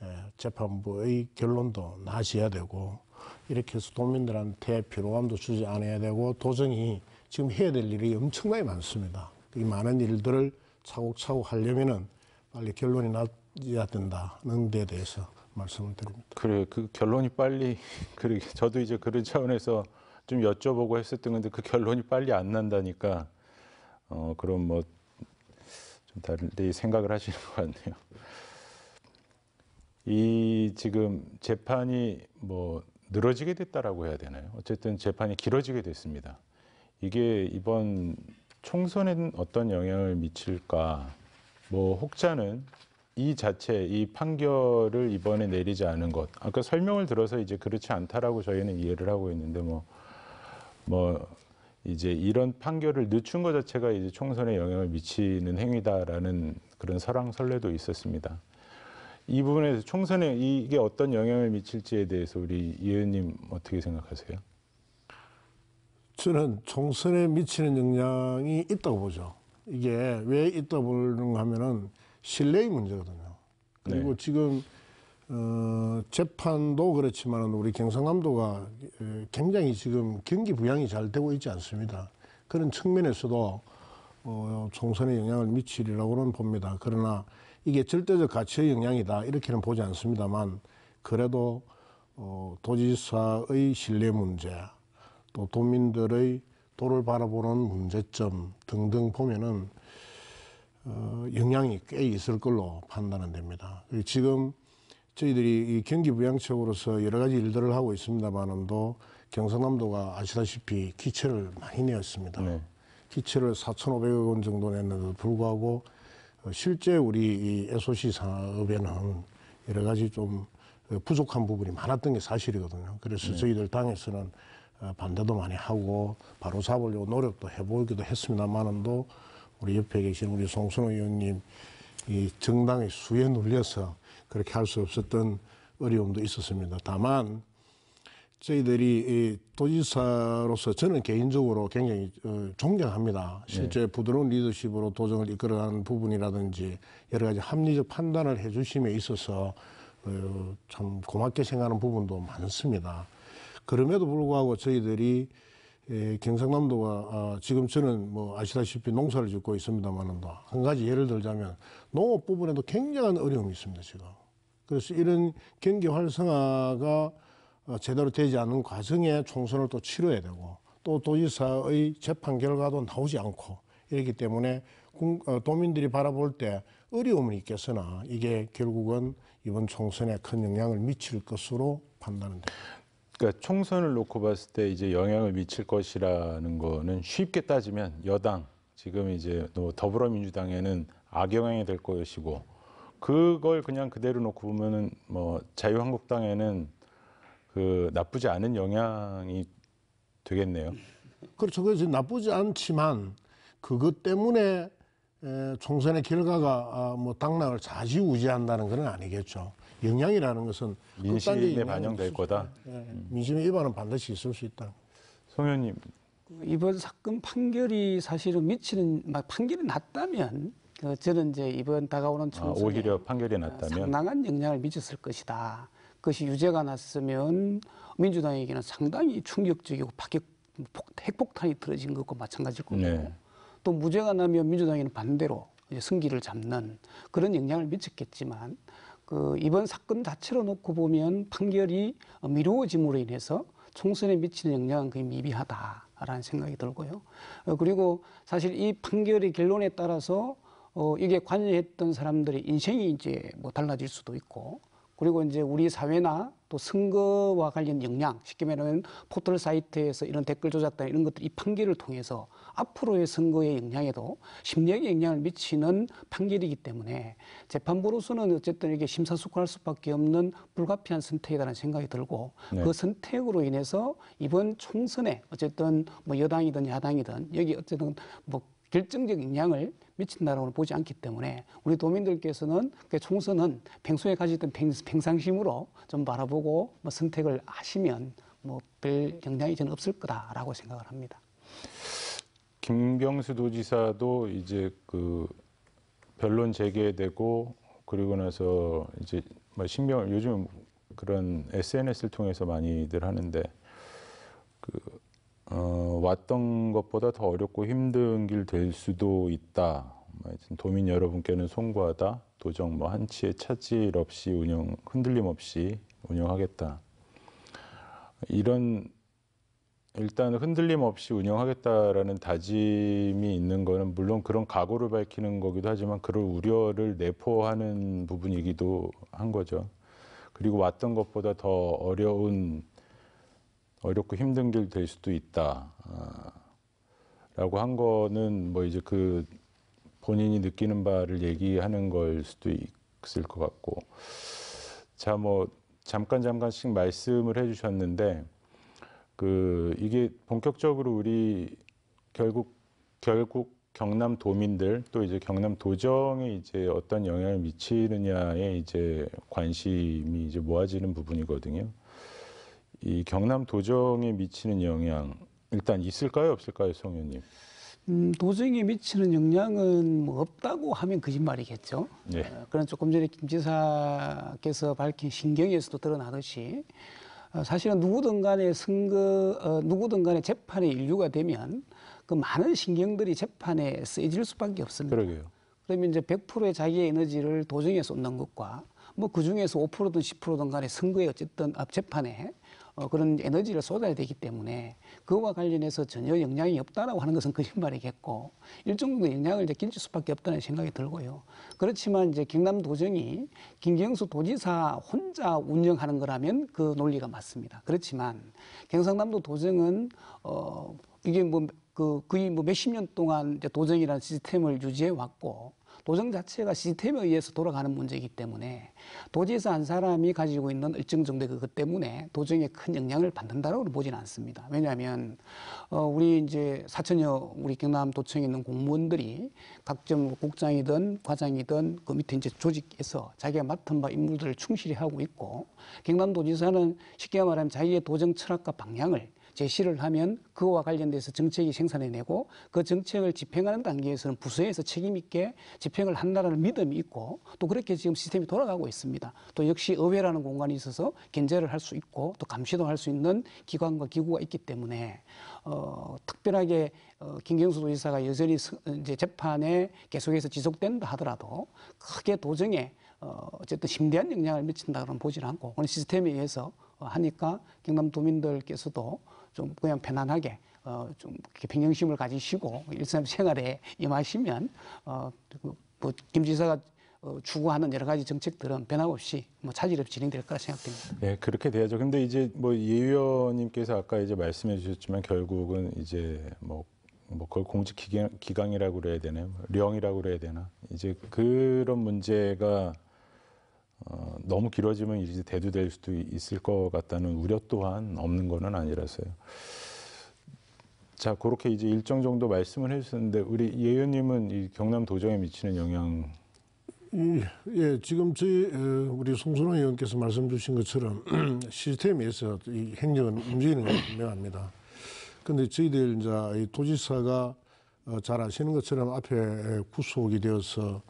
예, 재판부의 결론도 나셔야 되고 이렇게 해서 도민들한테 피로감도 주지 않아야 되고 도정이 지금 해야 될 일이 엄청나게 많습니다. 이 많은 일들을 차곡차곡 하려면은 빨리 결론이 나야 된다는 데 대해서 말씀을 드립니다. 그래 그 결론이 빨리 <laughs> 그래 저도 이제 그런 차원에서 좀 여쭤보고 했었던 건데 그 결론이 빨리 안 난다니까 어 그럼 뭐좀 다른 데 생각을 하시는 것 같네요. 이 지금 재판이 뭐 늘어지게 됐다라고 해야 되나요? 어쨌든 재판이 길어지게 됐습니다. 이게 이번 총선에 어떤 영향을 미칠까? 뭐 혹자는 이 자체 이 판결을 이번에 내리지 않은 것 아까 설명을 들어서 이제 그렇지 않다라고 저희는 이해를 하고 있는데 뭐뭐 뭐 이제 이런 판결을 늦춘 것 자체가 이제 총선에 영향을 미치는 행위다라는 그런 설왕설래도 있었습니다. 이 부분에 서 총선에 이게 어떤 영향을 미칠지에 대해서 우리 이 의원님 어떻게 생각하세요? 저는 총선에 미치는 영향이 있다고 보죠. 이게 왜 있다 보는가 하면은 신뢰의 문제거든요. 그리고 네. 지금 어, 재판도 그렇지만 우리 경상남도가 굉장히 지금 경기 부양이 잘 되고 있지 않습니다. 그런 측면에서도 어, 총선에 영향을 미치리라고는 봅니다. 그러나 이게 절대적 가치의 영향이다 이렇게는 보지 않습니다만 그래도 어, 도지사의 신뢰 문제 또 도민들의 도를 바라보는 문제점 등등 보면은 어, 영향이 꽤 있을 걸로 판단은 됩니다. 지금 저희들이 이 경기부양책으로서 여러 가지 일들을 하고 있습니다만은도 경상남도가 아시다시피 기체를 많이 내었습니다. 네. 기체를 4,500억 원 정도 냈는데도 불구하고 어, 실제 우리 이 SOC 사업에는 여러 가지 좀 어, 부족한 부분이 많았던 게 사실이거든요. 그래서 네. 저희들 당에서는 어, 반대도 많이 하고 바로 잡으려고 노력도 해보기도 했습니다만은도 우리 옆에 계신 우리 송순호 의원님 이 정당의 수에 눌려서 그렇게 할 수 없었던 어려움도 있었습니다. 다만 저희들이 이 도지사로서 저는 개인적으로 굉장히 어, 존경합니다. 네. 실제 네. 부드러운 리더십으로 도정을 이끌어가는 부분이라든지 여러 가지 합리적 판단을 해주심에 있어서 어, 참 고맙게 생각하는 부분도 많습니다. 그럼에도 불구하고 저희들이 예, 경상남도가 아, 지금 저는 뭐 아시다시피 농사를 짓고 있습니다만은도 한 가지 예를 들자면 농업 부분에도 굉장한 어려움이 있습니다 지금. 그래서 이런 경기 활성화가 어, 제대로 되지 않은 과정에 총선을 또 치러야 되고 또 도지사의 재판 결과도 나오지 않고 이렇기 때문에 어, 도민들이 바라볼 때 어려움은 있겠으나 이게 결국은 이번 총선에 큰 영향을 미칠 것으로 판단됩니다 그러니까 총선을 놓고 봤을 때 이제 영향을 미칠 것이라는 거는 쉽게 따지면 여당 지금 이제 또 더불어민주당에는 악영향이 될 것이고 그걸 그냥 그대로 놓고 보면은 뭐 자유한국당에는 그 나쁘지 않은 영향이 되겠네요. 그렇죠. 그래서 나쁘지 않지만 그것 때문에 총선의 결과가 아, 뭐 당락을 좌지우지한다는 것은 아니겠죠. 영향이라는 것은 민심에 반영될 거다. 예, 민심의 일반은 반드시 있을 수 있다. 송의님 이번 사건 판결이 사실은 미치는 막 판결이 났다면 어, 저는 이제 이번 다가오는 총선에 아, 오히려 판결이 났다면 상당한 영향을 미쳤을 것이다. 그것이 유죄가 났으면 민주당에게는 상당히 충격적이고 파격 핵폭탄이 떨어진 것과 마찬가지일 거고 네. 또 무죄가 나면 민주당에는 반대로 이제 승기를 잡는 그런 영향을 미쳤겠지만 그 이번 사건 자체로 놓고 보면 판결이 미루어짐으로 인해서 총선에 미치는 영향은 거의 미비하다라는 생각이 들고요. 어, 그리고 사실 이 판결의 결론에 따라서 어, 이게 관여했던 사람들의 인생이 이제 뭐 달라질 수도 있고 그리고 이제 우리 사회나 또 선거와 관련 역량, 쉽게 말하면 포털 사이트에서 이런 댓글 조작단 이런 것들 이 판결을 통해서 앞으로의 선거의 영향에도 심리학의 영향을 미치는 판결이기 때문에 재판부로서는 어쨌든 이게 심사숙고할 수밖에 없는 불가피한 선택이라는 생각이 들고 네. 그 선택으로 인해서 이번 총선에 어쨌든 뭐 여당이든 야당이든 여기 어쨌든 뭐 결정적 영향을 미친다라고는 보지 않기 때문에 우리 도민들께서는 그 총선은 평소에 가지던 평상심으로 좀 바라보고 뭐 선택을 하시면 뭐별 영향이 전 없을 거다라고 생각을 합니다. 김경수 도지사도 이제 그 변론 재개되고 그리고 나서 이제 뭐 신병 요즘 그런 SNS를 통해서 많이들 하는데 그 어, 왔던 것보다 더 어렵고 힘든 길 될 수도 있다. 뭐 도민 여러분께는 송구하다. 도정 뭐 한치의 차질 없이 운영 흔들림 없이 운영하겠다. 이런 일단 흔들림 없이 운영하겠다라는 다짐이 있는 거는 물론 그런 각오를 밝히는 거기도 하지만 그럴 우려를 내포하는 부분이기도 한 거죠. 그리고 왔던 것보다 더 어려운 어렵고 힘든 길 될 수도 있다라고 아, 한 거는 뭐 이제 그 본인이 느끼는 바를 얘기하는 걸 수도 있을 것 같고 자뭐 잠깐 잠깐씩 말씀을 해주셨는데 그 이게 본격적으로 우리 결국 결국 경남 도민들 또 이제 경남 도정에 이제 어떤 영향을 미치느냐에 이제 관심이 이제 모아지는 부분이거든요. 이 경남 도정에 미치는 영향 일단 있을까요 없을까요, 송 의원님? 음, 도정에 미치는 영향은 뭐 없다고 하면 거짓말이겠죠. 네. 어, 그런 조금 전에 김 지사께서 밝힌 신경에서도 드러나듯이 어, 사실은 누구든 간에 선거 어, 누구든 간에 재판의 인류가 되면 그 많은 신경들이 재판에 쓰여질 수밖에 없습니다. 그러게요. 그러면 이제 100%의 자기의 에너지를 도정에 쏟는 것과 뭐그 중에서 5%든 10%든 간에 선거에 어쨌든 앞 아, 재판에 어, 그런 에너지를 쏟아야 되기 때문에 그와 관련해서 전혀 영향이 없다라고 하는 것은 <laughs> 거짓말이겠고 일정 정도 영향을 이제 끼칠 수밖에 없다는 생각이 들고요. 그렇지만 이제 경남도정이 김경수 도지사 혼자 운영하는 거라면 그 논리가 맞습니다. 그렇지만 경상남도 도정은 어 이게 뭐그 거의 뭐 몇십 년 동안 이제 도정이라는 시스템을 유지해 왔고 도정 자체가 시스템에 의해서 돌아가는 문제이기 때문에 도지사 한 사람이 가지고 있는 일정 정도의 그것 때문에 도정에 큰 영향을 받는다라고 보지는 않습니다. 왜냐하면 어, 우리 이제 사천여 우리 경남 도청에 있는 공무원들이 각종 국장이든 과장이든 그 밑에 이제 조직에서 자기가 맡은 바 인물들을 충실히 하고 있고 경남도지사는 쉽게 말하면 자기의 도정 철학과 방향을 제시를 하면 그와 관련돼서 정책이 생산해내고 그 정책을 집행하는 단계에서는 부서에서 책임 있게 집행을 한다는 믿음이 있고 또 그렇게 지금 시스템이 돌아가고 있습니다. 또 역시 의회라는 공간이 있어서 견제를 할 수 있고 또 감시도 할 수 있는 기관과 기구가 있기 때문에 어, 특별하게 어, 김경수 도지사가 여전히 이제 재판에 계속해서 지속된다 하더라도 크게 도정에 어, 어쨌든 심대한 영향을 미친다고는 보지 는 않고 오늘 시스템에 의해서 하니까 경남 도민들께서도 좀 그냥 편안하게 어, 좀 평정심을 가지시고 일상생활에 임하시면 어, 그 뭐김 지사가 어, 추구하는 여러 가지 정책들은 변함없이 뭐 차질 없이 진행될 거라 생각됩니다. 네, 그렇게 돼야죠. 근데 이제 뭐예 의원님께서 아까 이제 말씀해 주셨지만 결국은 이제 뭐, 뭐 그걸 공직 기강, 기강이라고 그래야 되나요? 뭐 령이라고 그래야 되나? 이제 그런 문제가 어, 너무 길어지면 이제 대두될 수도 있을 것 같다는 우려 또한 없는 것은 아니라서요. 자, 그렇게 이제 일정 정도 말씀을 해주셨는데 우리 예원님은 이 경남 도정에 미치는 영향. 음, 예, 지금 저희 어, 우리 송순호 의원께서 말씀 주신 것처럼 <clears throat> 시스템에서 이 행정은 움직이는 건 분명합니다. 근데 저희들 이제 이 도지사가 어, 잘 아시는 것처럼 앞에 구속이 되어서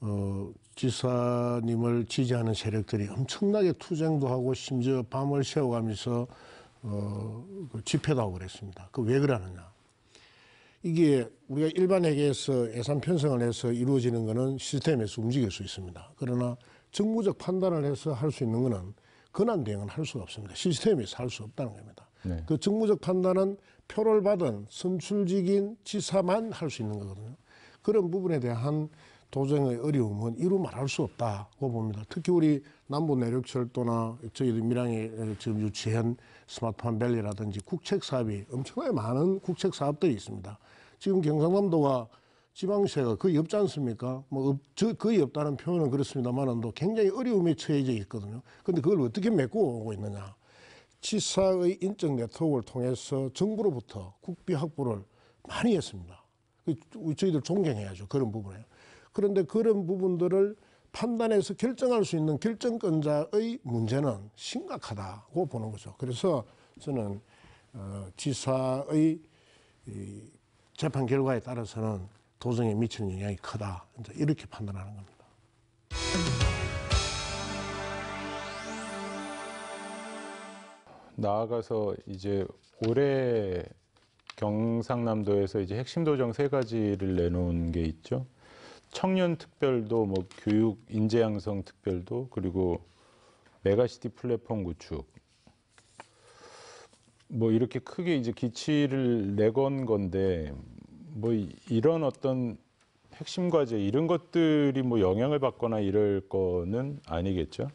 어, 지사님을 지지하는 세력들이 엄청나게 투쟁도 하고 심지어 밤을 새워가면서 어, 그 집회도 하고 그랬습니다. 그 왜 그러느냐. 이게 우리가 일반 회계에서 예산 편성을 해서 이루어지는 것은 시스템에서 움직일 수 있습니다. 그러나 정무적 판단을 해서 할 수 있는 것은 권한 대응은 할 수가 없습니다. 시스템에서 할 수 없다는 겁니다. 네. 그 정무적 판단은 표를 받은 선출직인 지사만 할 수 있는 거거든요. 그런 부분에 대한 도정의 어려움은 이루 말할 수 없다고 봅니다. 특히 우리 남부 내륙철도나 저희 밀양에 지금 유치한 스마트폰 밸리라든지 국책 사업이 엄청나게 많은 국책 사업들이 있습니다. 지금 경상남도가 지방세가 거의 없지 않습니까? 뭐 없, 저, 거의 없다는 표현은 그렇습니다만은도 굉장히 어려움에 처해져 있거든요. 근데 그걸 어떻게 메꿔 오고 있느냐? 치사의 인적 네트워크를 통해서 정부로부터 국비 확보를 많이 했습니다. 그, 저희들 존경해야죠 그런 부분에. 그런데 그런 부분들을 판단해서 결정할 수 있는 결정권자의 문제는 심각하다고 보는 거죠. 그래서 저는 어, 지사의 이 재판 결과에 따라서는 도정에 미치는 영향이 크다. 이렇게 판단하는 겁니다. 나아가서 이제 올해 경상남도에서 이제 핵심 도정 세 가지를 내놓은 게 있죠. 청년 특별도, 뭐 교육 인재 양성 특별도, 그리고 메가시티 플랫폼 구축, 뭐 이렇게 크게 이제 기치를 내건 건데 뭐 이런 어떤 핵심 과제 이런 것들이 뭐 영향을 받거나 이럴 거는 아니겠죠?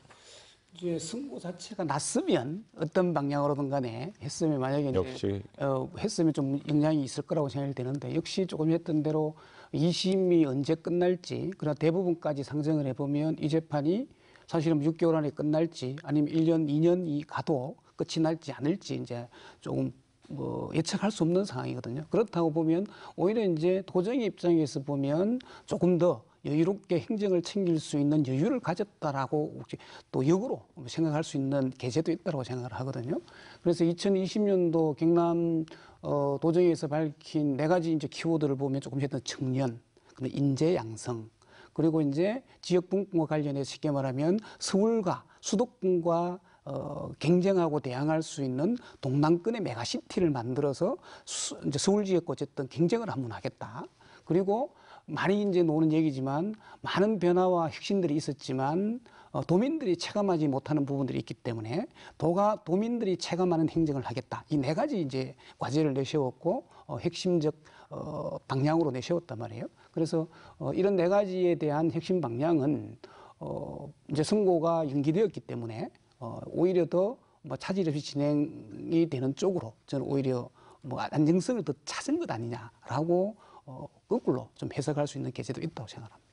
이제 선고 자체가 났으면 어떤 방향으로든 간에 했으면 만약에 역시. 이제 어, 했으면 좀 영향이 있을 거라고 생각이 되는데 역시 조금 했던 대로 이심이 언제 끝날지 그러나 대부분까지 상정을 해보면 이 재판이 사실은 6개월 뭐 안에 끝날지 아니면 1년, 2년이 가도 끝이 날지 않을지 이제 조금 뭐 예측할 수 없는 상황이거든요. 그렇다고 보면 오히려 이제 도정의 입장에서 보면 조금 더 여유롭게 행정을 챙길 수 있는 여유를 가졌다라고 혹시 또 역으로 생각할 수 있는 계제도 있다고 생각을 하거든요. 그래서 2020년도 경남 어, 도정에서 밝힌 네 가지 이제 키워드를 보면 조금씩 했던 청년, 그다음 인재 양성, 그리고 이제 지역 분권과 관련해서 쉽게 말하면 서울과 수도권과 어, 경쟁하고 대항할 수 있는 동남권의 메가시티를 만들어서 수, 이제 서울 지역과 어쨌든 경쟁을 한번 하겠다. 그리고 많이 이제 노는 얘기지만 많은 변화와 혁신들이 있었지만 어, 도민들이 체감하지 못하는 부분들이 있기 때문에 도가 도민들이 체감하는 행정을 하겠다. 이 네 가지 이제 과제를 내세웠고 어, 핵심적 어, 방향으로 내세웠단 말이에요. 그래서 어, 이런 네 가지에 대한 핵심 방향은 어, 이제 선고가 연기되었기 때문에 어, 오히려 더 뭐 차질 없이 진행이 되는 쪽으로 저는 오히려 뭐 안정성을 더 찾은 것 아니냐라고 어, 거꾸로 좀 해석할 수 있는 계제도 있다고 생각합니다.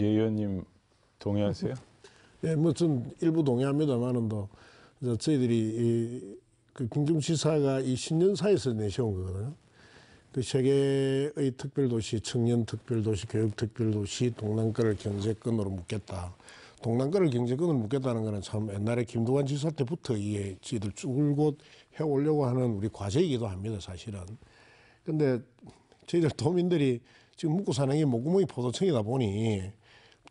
예 의원님 동의하세요? 예, 뭐좀 일부 동의합니다만은도 저희들이 이그 김중시사가 이 그 신년사에서 내세운 거거든요. 그 세계의 특별도시, 청년 특별도시, 교육 특별도시, 동남권을 경제권으로 묶겠다. 동남권을 경제권으로 묶겠다는 거는 참 옛날에 김동완 지사 때부터 이게 지들 줄곧 해오려고 하는 우리 과제이기도 합니다, 사실은. 근데 저희들 도민들이 지금 묵고 사는 게 목구멍이 포도청이다 보니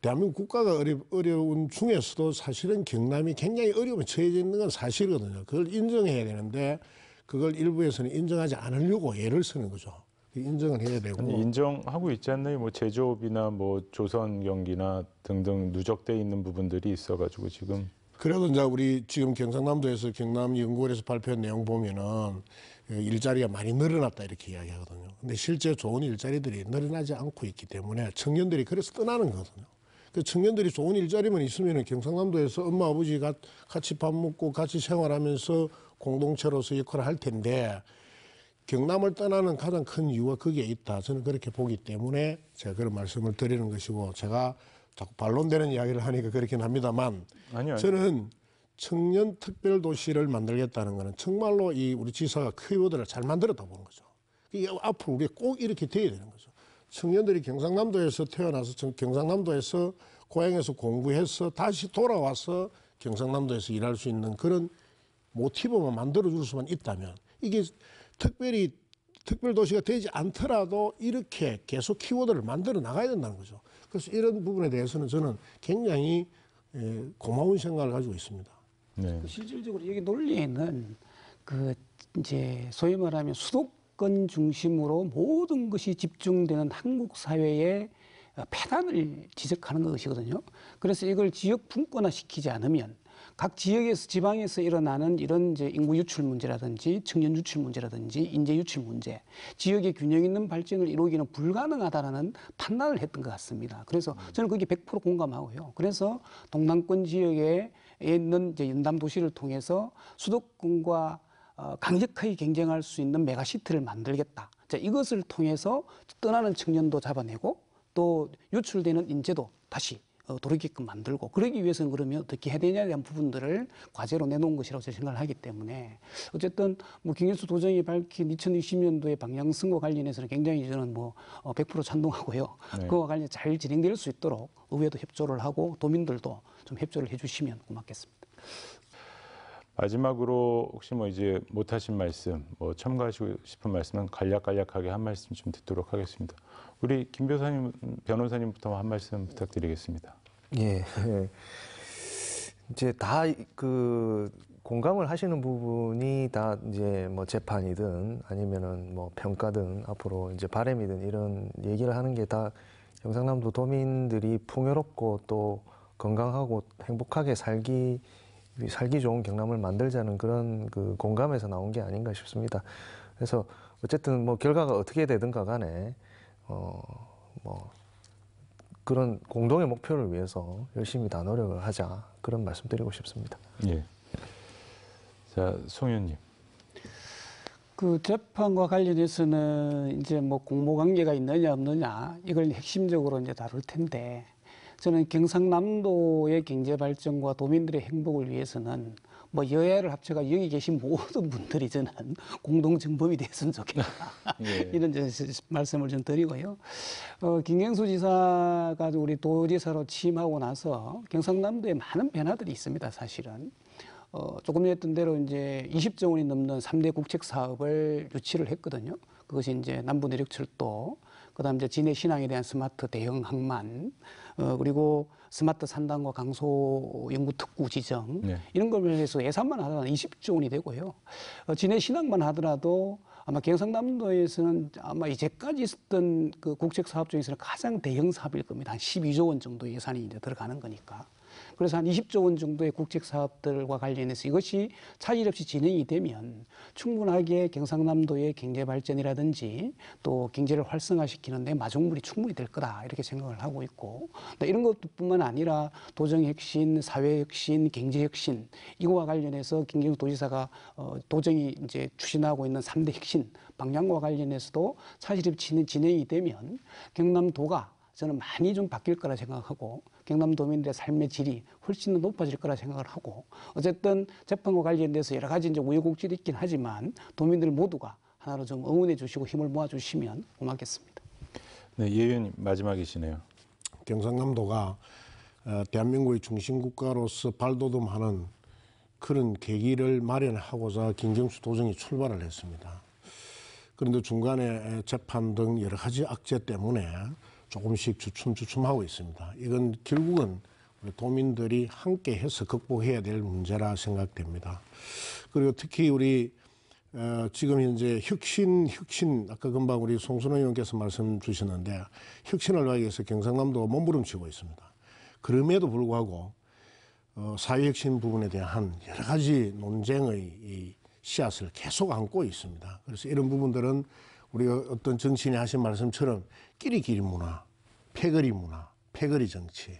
대한민국 국가가 어려, 어려운 중에서도 사실은 경남이 굉장히 어려움에 처해져 있는 건 사실이거든요. 그걸 인정해야 되는데 그걸 일부에서는 인정하지 않으려고 애를 쓰는 거죠. 그 인정을 해야 되고 아니, 인정하고 있지 않나요? 뭐 제조업이나 뭐 조선 경기나 등등 누적돼 있는 부분들이 있어가지고 지금 그래도 이제 우리 지금 경상남도에서 경남 연구원에서 발표한 내용 보면은 그 일자리가 많이 늘어났다 이렇게 이야기하거든요. 근데 실제 좋은 일자리들이 늘어나지 않고 있기 때문에 청년들이 그래서 떠나는 거거든요. 그 청년들이 좋은 일자리만 있으면 경상남도에서 엄마 아버지가 같이 밥 먹고 같이 생활하면서 공동체로서 역할을 할 텐데 경남을 떠나는 가장 큰 이유가 거기에 있다. 저는 그렇게 보기 때문에 제가 그런 말씀을 드리는 것이고 제가 자꾸 반론되는 이야기를 하니까 그렇긴 합니다만 아니요, 아니요. 저는 청년 특별 도시를 만들겠다는 것은 정말로 이 우리 지사가 키워드를 잘 만들었다 보는 거죠. 이게 앞으로 우리가 꼭 이렇게 돼야 되는 거죠. 청년들이 경상남도에서 태어나서 경상남도에서 고향에서 공부해서 다시 돌아와서 경상남도에서 일할 수 있는 그런 모티브만 만들어줄 수만 있다면 이게 특별히 특별도시가 되지 않더라도 이렇게 계속 키워드를 만들어 나가야 된다는 거죠. 그래서 이런 부분에 대해서는 저는 굉장히 고마운 생각을 가지고 있습니다. 네. 그 실질적으로 여기 논리에는 그 이제 소위 말하면 수도 권 사건 중심으로 모든 것이 집중되는 한국 사회의 패단을 지적하는 것이거든요. 그래서 이걸 지역 분권화 시키지 않으면 각 지역에서 지방에서 일어나는 이런 이제 인구 유출 문제라든지 청년 유출 문제라든지 인재 유출 문제, 지역의 균형 있는 발전을 이루기는 불가능하다라는 판단을 했던 것 같습니다. 그래서 음. 저는 그게 100% 공감하고요. 그래서 동남권 지역에 있는 이제 연담 도시를 통해서 수도권과 어, 강력하게 경쟁할 수 있는 메가시티를 만들겠다. 자, 이것을 통해서 떠나는 청년도 잡아내고 또 유출되는 인재도 다시 어, 돌이키끔 만들고 그러기 위해서는 그러면 어떻게 해야 되냐에 대한 부분들을 과제로 내놓은 것이라고 제가 생각을 하기 때문에 어쨌든 뭐 김현수 도정이 밝힌 2020년도의 방향성과 관련해서는 굉장히 저는 뭐 100% 어, 찬동하고요. 네. 그와 관련 잘 진행될 수 있도록 의회도 협조를 하고 도민들도 좀 협조를 해주시면 고맙겠습니다. 마지막으로 혹시 뭐 이제 못하신 말씀, 뭐 첨가하시고 싶은 말씀은 간략간략하게 한 말씀 좀 듣도록 하겠습니다. 우리 김 변호사님, 변호사님부터 한 말씀 부탁드리겠습니다. 예. 예. 이제 다 그 공감을 하시는 부분이 다 이제 뭐 재판이든 아니면은 뭐 평가든 앞으로 이제 바램이든 이런 얘기를 하는 게다 경상남도 도민들이 풍요롭고 또 건강하고 행복하게 살기 살기 좋은 경남을 만들자는 그런 그 공감에서 나온 게 아닌가 싶습니다. 그래서 어쨌든 뭐 결과가 어떻게 되든가 간에 어뭐 그런 공동의 목표를 위해서 열심히 다 노력을 하자 그런 말씀드리고 싶습니다. 예. 자 송현님. 그 재판과 관련해서는 이제 뭐 공모 관계가 있느냐 없느냐 이걸 핵심적으로 이제 다룰 텐데 저는 경상남도의 경제 발전과 도민들의 행복을 위해서는 뭐 여야를 합쳐가 여기 계신 모든 분들이 저는 <laughs> 공동 정범이 됐으면 좋겠다 <laughs> 예. 이런 말씀을 좀 드리고요. 어, 김경수 지사가 우리 도지사로 취임하고 나서 경상남도에 많은 변화들이 있습니다. 사실은 어, 조금 전에 했던 대로 이제 20조 원이 넘는 3대 국책 사업을 유치를 했거든요. 그것이 이제 남부 내륙철도 그다음 이제 진해 신항에 대한 스마트 대형 항만 어, 그리고 스마트 산단과 강소 연구 특구 지정 네. 이런 걸 해서 예산만 하더라도 20조 원이 되고요. 어, 진해 신항만 하더라도 아마 경상남도에서는 아마 이제까지 있었던 그 국책 사업 중에서는 가장 대형 사업일 겁니다. 한 12조 원 정도 예산이 이제 들어가는 거니까. 그래서 한 20조 원 정도의 국책 사업들과 관련해서 이것이 차질 없이 진행이 되면 충분하게 경상남도의 경제 발전이라든지 또 경제를 활성화시키는데 마중물이 충분히 될 거다 이렇게 생각을 하고 있고 이런 것뿐만 아니라 도정 혁신, 사회 혁신, 경제 혁신 이거와 관련해서 김경수 도지사가 어, 도정이 이제 추진하고 있는 3대 혁신 방향과 관련해서도 차질 없이 진행이 되면 경남도가 저는 많이 좀 바뀔 거라 생각하고 경남도민들의 삶의 질이 훨씬 더 높아질 거라 생각을 하고 어쨌든 재판과 관련돼서 여러 가지 이제 우여곡절이 있긴 하지만 도민들 모두가 하나로 좀 응원해 주시고 힘을 모아 주시면 고맙겠습니다. 네, 예의원님 마지막이시네요. 경상남도가 어, 대한민국의 중심 국가로서 발돋움하는 그런 계기를 마련하고자 김경수 도정이 출발을 했습니다. 그런데 중간에 재판 등 여러 가지 악재 때문에 조금씩 주춤주춤하고 있습니다. 이건 결국은 우리 도민들이 함께 해서 극복해야 될 문제라 생각됩니다. 그리고 특히 우리 어, 지금 현재 혁신, 혁신, 아까 금방 우리 송순호 의원께서 말씀 주셨는데 혁신을 하기 위해서 경상남도 몸부림치고 있습니다. 그럼에도 불구하고 어, 사회혁신 부분에 대한 여러 가지 논쟁의 이 씨앗을 계속 안고 있습니다. 그래서 이런 부분들은 우리 어떤 정치인이 하신 말씀처럼 끼리끼리 문화, 패거리 문화, 패거리 정치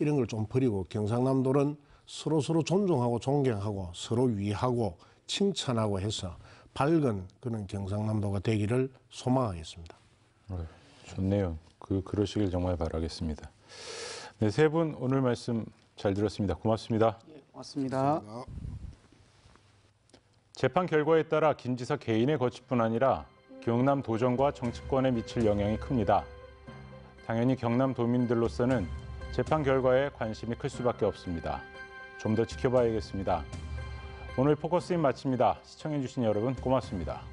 이런 걸 좀 버리고 경상남도는 서로 서로 존중하고 존경하고 서로 위하고 칭찬하고 해서 밝은 그런 경상남도가 되기를 소망하겠습니다. 네, 좋네요. 그 그러시길 정말 바라겠습니다. 네, 세 분 오늘 말씀 잘 들었습니다. 고맙습니다. 예, 고맙습니다. 고맙습니다. 재판 결과에 따라 김 지사 개인의 거취뿐 아니라 경남 도정과 정치권에 미칠 영향이 큽니다. 당연히 경남 도민들로서는 재판 결과에 관심이 클 수밖에 없습니다. 좀 더 지켜봐야겠습니다. 오늘 포커스인 마칩니다. 시청해주신 여러분 고맙습니다.